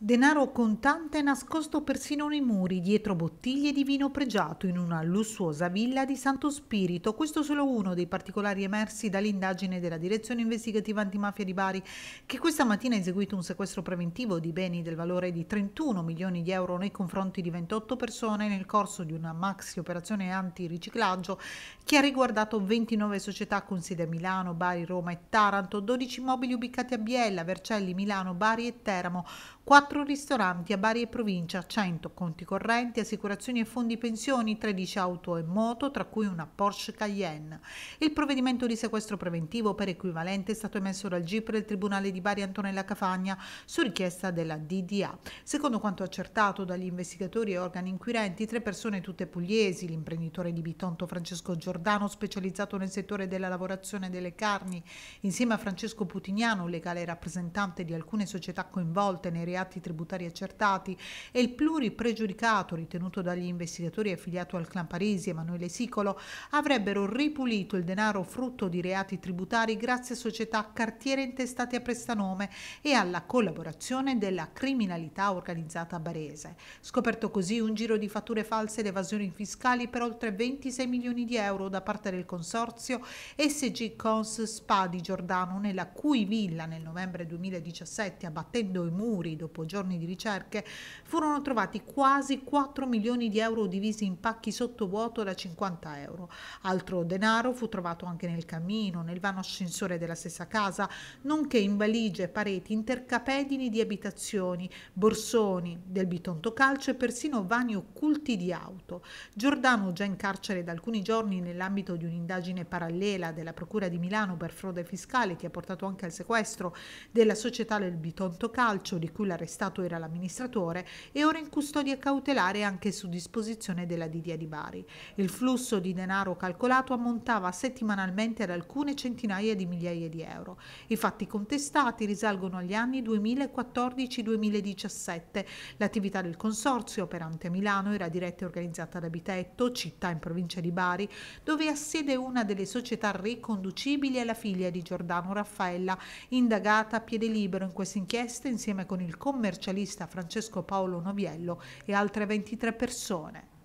Denaro contante nascosto persino nei muri, dietro bottiglie di vino pregiato, in una lussuosa villa di Santo Spirito. Questo solo uno dei particolari emersi dall'indagine della Direzione Investigativa Antimafia di Bari, che questa mattina ha eseguito un sequestro preventivo di beni del valore di 31 milioni di euro nei confronti di 28 persone nel corso di una maxi operazione antiriciclaggio che ha riguardato 29 società con sede a Milano, Bari, Roma e Taranto, 12 immobili ubicati a Biella, Vercelli, Milano, Bari e Teramo, 4 ristoranti a Bari e provincia, 100 conti correnti, assicurazioni e fondi pensioni, 13 auto e moto, tra cui una Porsche Cayenne. Il provvedimento di sequestro preventivo per equivalente è stato emesso dal GIP del Tribunale di Bari Antonella Cafagna su richiesta della DDA. Secondo quanto accertato dagli investigatori e organi inquirenti, tre persone tutte pugliesi, l'imprenditore di Bitonto Francesco Giordano, specializzato nel settore della lavorazione delle carni, insieme a Francesco Putignano, legale rappresentante di alcune società coinvolte nei reati reati tributari accertati e il pluripregiudicato ritenuto dagli investigatori affiliato al clan Parisi Emanuele Sicolo avrebbero ripulito il denaro frutto di reati tributari grazie a società cartiere intestate a prestanome e alla collaborazione della criminalità organizzata barese. Scoperto così un giro di fatture false ed evasioni fiscali per oltre 26 milioni di euro da parte del consorzio SG Cons Spa di Giordano nella cui villa nel novembre 2017 abbattendo i muri dopo giorni di ricerche, furono trovati quasi 4 milioni di euro divisi in pacchi sottovuoto da 50 euro. Altro denaro fu trovato anche nel camino, nel vano ascensore della stessa casa, nonché in valigie, pareti, intercapedini di abitazioni, borsoni del bitonto calcio e persino vani occulti di auto. Giordano, già in carcere da alcuni giorni nell'ambito di un'indagine parallela della Procura di Milano per frode fiscale che ha portato anche al sequestro della società del bitonto calcio di cui l'arrestato arrestato era l'amministratore e ora in custodia cautelare anche su disposizione della Didia di Bari. Il flusso di denaro calcolato ammontava settimanalmente ad alcune centinaia di migliaia di euro. I fatti contestati risalgono agli anni 2014-2017. L'attività del consorzio operante a Milano era diretta e organizzata da Bitetto, città in provincia di Bari, dove ha sede una delle società riconducibili alla figlia di Giordano Raffaella, indagata a piede libero in questa inchiesta insieme con il commercio commercialista Francesco Paolo Noviello e altre 23 persone.